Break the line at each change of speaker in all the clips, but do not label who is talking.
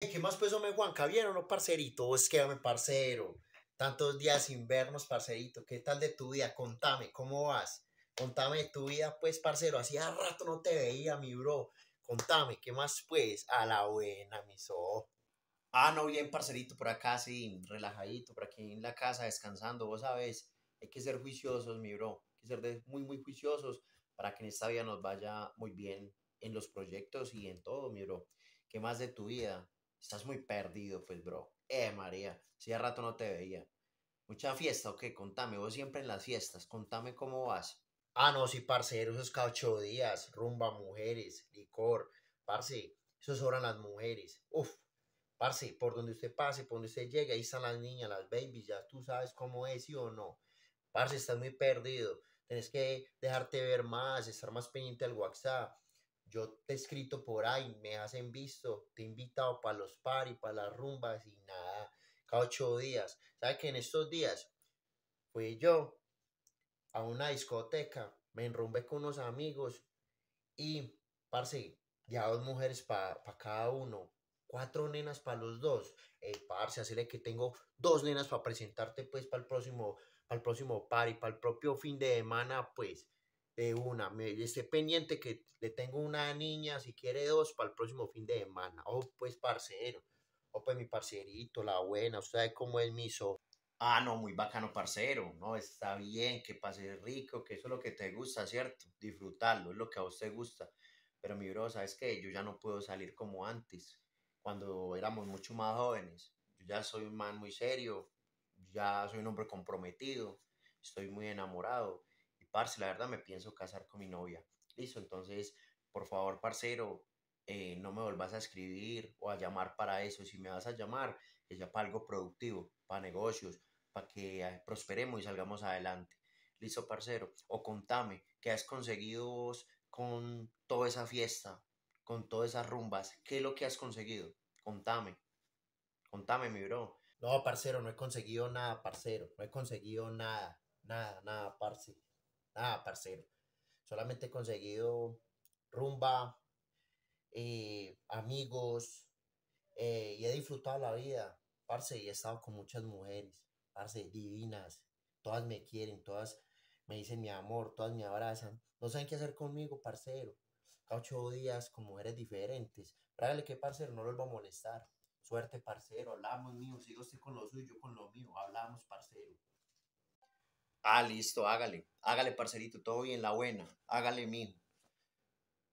¿Qué más pues, hombre, Juanca? ¿Bien o no, parcerito? Vos quédame, parcero. Tantos días sin vernos, parcerito. ¿Qué tal de tu vida? Contame, ¿cómo vas? Contame de tu vida, pues, parcero. Hacía rato no te veía, mi bro. Contame, ¿qué más, pues? A la buena, mi so. Ah, no, bien, parcerito, por acá, sí, relajadito, por aquí en la casa, descansando. Vos sabes, hay que ser juiciosos, mi bro. Hay que ser muy, muy juiciosos para que en esta vida nos vaya muy bien en los proyectos y en todo, mi bro. ¿Qué más de tu vida? Estás muy perdido, pues, bro. Eh, María, si hace rato no te veía. Mucha fiesta, qué? contame, vos siempre en las fiestas, contame cómo vas. Ah, no, sí, parceros, esos cada días, rumba, mujeres, licor, parce, eso sobran las mujeres. Uf, parce, por donde usted pase, por donde usted llegue, ahí están las niñas, las babies, ya tú sabes cómo es, sí o no. Parce, estás muy perdido, Tienes que dejarte ver más, estar más pendiente al WhatsApp yo te he escrito por ahí, me hacen visto, te he invitado para los y para las rumbas y nada, cada ocho días. ¿Sabes que en estos días fui yo a una discoteca, me enrumbé con unos amigos y, parce, ya dos mujeres para cada uno, cuatro nenas para los dos. Eh, parce, hacerle que tengo dos nenas para presentarte pues para el próximo, para el próximo par y para el propio fin de semana, pues de una. Me esté pendiente que le tengo una niña, si quiere dos, para el próximo fin de semana. Oh, pues parcero. Oh, pues mi parcerito, la buena. Usted sabe cómo es mi so. Ah, no, muy bacano, parcero. No, está bien, que pase rico, que eso es lo que te gusta, ¿cierto? Disfrutarlo, es lo que a vos te gusta. Pero mi bro, ¿sabes que Yo ya no puedo salir como antes, cuando éramos mucho más jóvenes. Yo ya soy un man muy serio, ya soy un hombre comprometido, estoy muy enamorado parce, la verdad me pienso casar con mi novia. Listo, entonces, por favor, parcero, eh, no me vuelvas a escribir o a llamar para eso. Si me vas a llamar, es ya para algo productivo, para negocios, para que ah, prosperemos y salgamos adelante. Listo, parcero. O contame, ¿qué has conseguido con toda esa fiesta, con todas esas rumbas? ¿Qué es lo que has conseguido? Contame. Contame, mi bro. No, parcero, no he conseguido nada, parcero. No he conseguido nada, nada, nada, parce. Nada, parcero. Solamente he conseguido rumba, eh, amigos, eh, y he disfrutado la vida, parce, y he estado con muchas mujeres, parce, divinas. Todas me quieren, todas me dicen mi amor, todas me abrazan. No saben qué hacer conmigo, parcero. Cada ocho días con mujeres diferentes. Prágale que, parcero, no los va a molestar. Suerte, parcero. Hablamos, mío. Sigo usted con lo suyo, con lo mío. Hablamos, parcero. Ah, listo, hágale. Hágale, parcerito, todo bien, la buena. Hágale, mijo.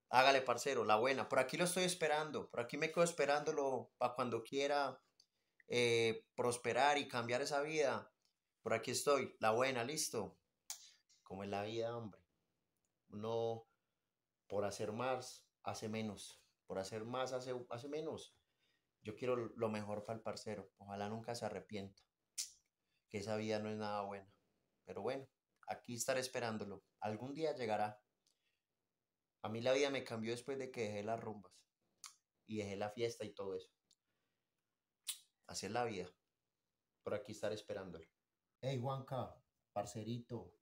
Hágale, parcero, la buena. Por aquí lo estoy esperando. Por aquí me quedo esperándolo para cuando quiera eh, prosperar y cambiar esa vida. Por aquí estoy, la buena, listo. Como es la vida, hombre. Uno, por hacer más, hace menos. Por hacer más, hace, hace menos. Yo quiero lo mejor para el parcero. Ojalá nunca se arrepienta. Que esa vida no es nada buena. Pero bueno, aquí estaré esperándolo. Algún día llegará. A mí la vida me cambió después de que dejé las rumbas y dejé la fiesta y todo eso. Así es la vida. Por aquí estaré esperándolo. Hey Juanca, parcerito,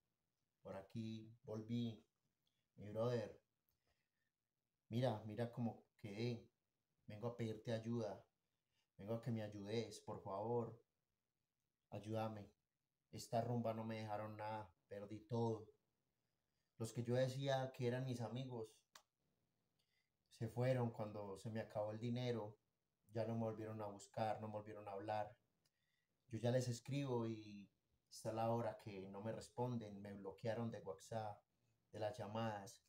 por aquí volví, mi brother. Mira, mira cómo quedé. Vengo a pedirte ayuda. Vengo a que me ayudes, por favor. Ayúdame. Esta rumba no me dejaron nada, perdí todo. Los que yo decía que eran mis amigos se fueron cuando se me acabó el dinero, ya no me volvieron a buscar, no me volvieron a hablar. Yo ya les escribo y está la hora que no me responden, me bloquearon de WhatsApp, de las llamadas.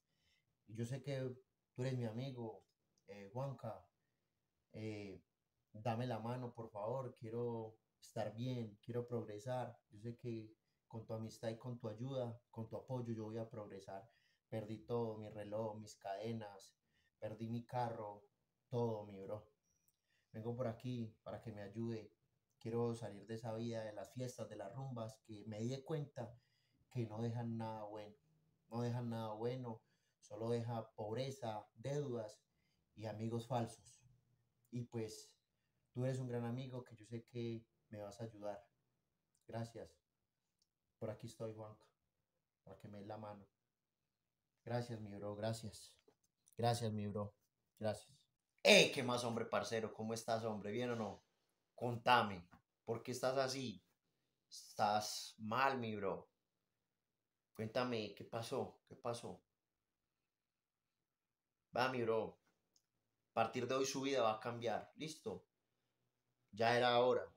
yo sé que tú eres mi amigo, eh, Juanca, eh, dame la mano, por favor, quiero estar bien, quiero progresar, yo sé que con tu amistad y con tu ayuda, con tu apoyo, yo voy a progresar. Perdí todo, mi reloj, mis cadenas, perdí mi carro, todo, mi bro. Vengo por aquí para que me ayude. Quiero salir de esa vida, de las fiestas, de las rumbas, que me di cuenta que no dejan nada bueno. No dejan nada bueno, solo deja pobreza, deudas y amigos falsos. Y pues tú eres un gran amigo que yo sé que me vas a ayudar. Gracias. Por aquí estoy, Juan, para que me dé la mano. Gracias, mi bro, gracias. Gracias, mi bro, gracias. eh qué más, hombre, parcero! ¿Cómo estás, hombre? ¿Bien o no? Contame, ¿por qué estás así? Estás mal, mi bro. Cuéntame, ¿qué pasó? ¿Qué pasó? Va, mi bro. A partir de hoy su vida va a cambiar. Listo. Ya era hora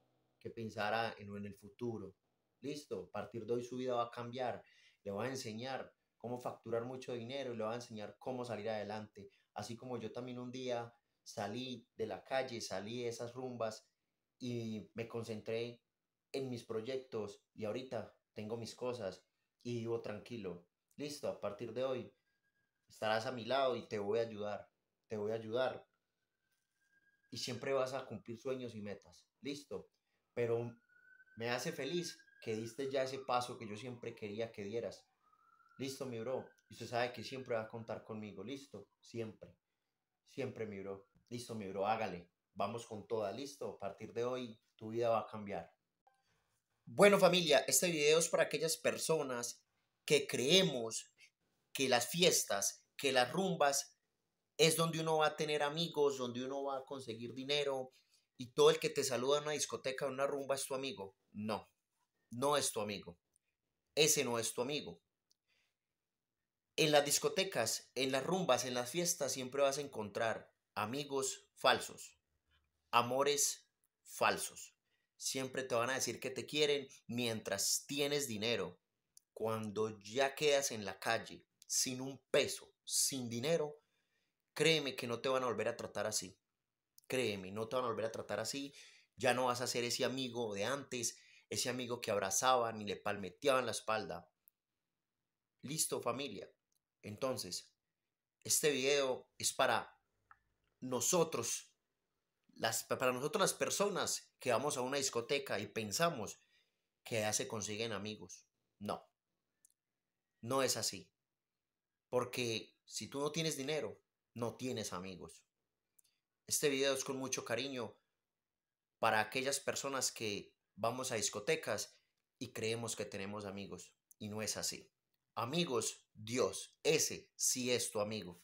pensará en, en el futuro. Listo, a partir de hoy su vida va a cambiar. Le va a enseñar cómo facturar mucho dinero y le va a enseñar cómo salir adelante. Así como yo también un día salí de la calle, salí de esas rumbas y me concentré en mis proyectos y ahorita tengo mis cosas y vivo tranquilo. Listo, a partir de hoy estarás a mi lado y te voy a ayudar, te voy a ayudar. Y siempre vas a cumplir sueños y metas. Listo pero me hace feliz que diste ya ese paso que yo siempre quería que dieras. Listo, mi bro. Y usted sabe que siempre va a contar conmigo. Listo, siempre. Siempre, mi bro. Listo, mi bro, hágale. Vamos con toda, listo. A partir de hoy, tu vida va a cambiar. Bueno, familia, este video es para aquellas personas que creemos que las fiestas, que las rumbas, es donde uno va a tener amigos, donde uno va a conseguir dinero, y todo el que te saluda en una discoteca o en una rumba es tu amigo. No, no es tu amigo. Ese no es tu amigo. En las discotecas, en las rumbas, en las fiestas siempre vas a encontrar amigos falsos, amores falsos. Siempre te van a decir que te quieren mientras tienes dinero. Cuando ya quedas en la calle, sin un peso, sin dinero, créeme que no te van a volver a tratar así. Créeme, no te van a volver a tratar así. Ya no vas a ser ese amigo de antes, ese amigo que abrazaban y le palmeteaban la espalda. Listo, familia. Entonces, este video es para nosotros, las, para nosotros las personas que vamos a una discoteca y pensamos que ya se consiguen amigos. No, no es así. Porque si tú no tienes dinero, no tienes amigos. Este video es con mucho cariño para aquellas personas que vamos a discotecas y creemos que tenemos amigos. Y no es así. Amigos, Dios, ese sí es tu amigo.